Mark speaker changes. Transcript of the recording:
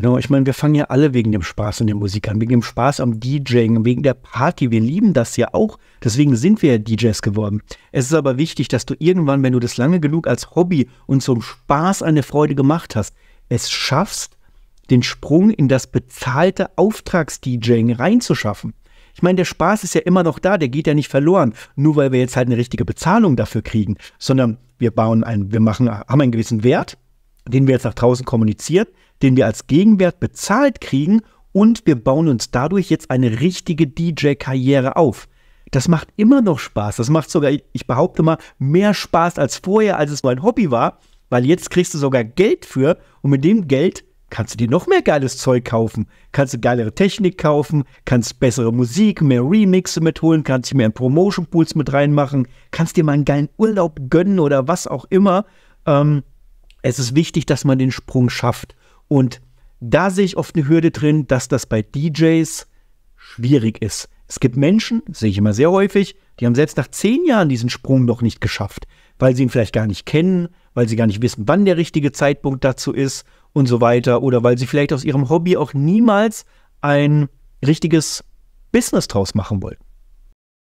Speaker 1: Genau, ich meine, wir fangen ja alle wegen dem Spaß an der Musik an, wegen dem Spaß am DJing, wegen der Party. Wir lieben das ja auch. Deswegen sind wir ja DJs geworden. Es ist aber wichtig, dass du irgendwann, wenn du das lange genug als Hobby und zum Spaß eine Freude gemacht hast, es schaffst, den Sprung in das bezahlte Auftrags-DJing reinzuschaffen. Ich meine, der Spaß ist ja immer noch da, der geht ja nicht verloren, nur weil wir jetzt halt eine richtige Bezahlung dafür kriegen, sondern wir bauen einen, wir machen, haben einen gewissen Wert den wir jetzt nach draußen kommuniziert, den wir als Gegenwert bezahlt kriegen und wir bauen uns dadurch jetzt eine richtige DJ-Karriere auf. Das macht immer noch Spaß. Das macht sogar, ich behaupte mal, mehr Spaß als vorher, als es mein Hobby war, weil jetzt kriegst du sogar Geld für und mit dem Geld kannst du dir noch mehr geiles Zeug kaufen. Kannst du geilere Technik kaufen, kannst bessere Musik, mehr Remixe mitholen, kannst dich mehr in Promotion Pools mit reinmachen, kannst dir mal einen geilen Urlaub gönnen oder was auch immer. Ähm, es ist wichtig, dass man den Sprung schafft. Und da sehe ich oft eine Hürde drin, dass das bei DJs schwierig ist. Es gibt Menschen, das sehe ich immer sehr häufig, die haben selbst nach zehn Jahren diesen Sprung noch nicht geschafft, weil sie ihn vielleicht gar nicht kennen, weil sie gar nicht wissen, wann der richtige Zeitpunkt dazu ist und so weiter, oder weil sie vielleicht aus ihrem Hobby auch niemals ein richtiges Business draus machen wollten.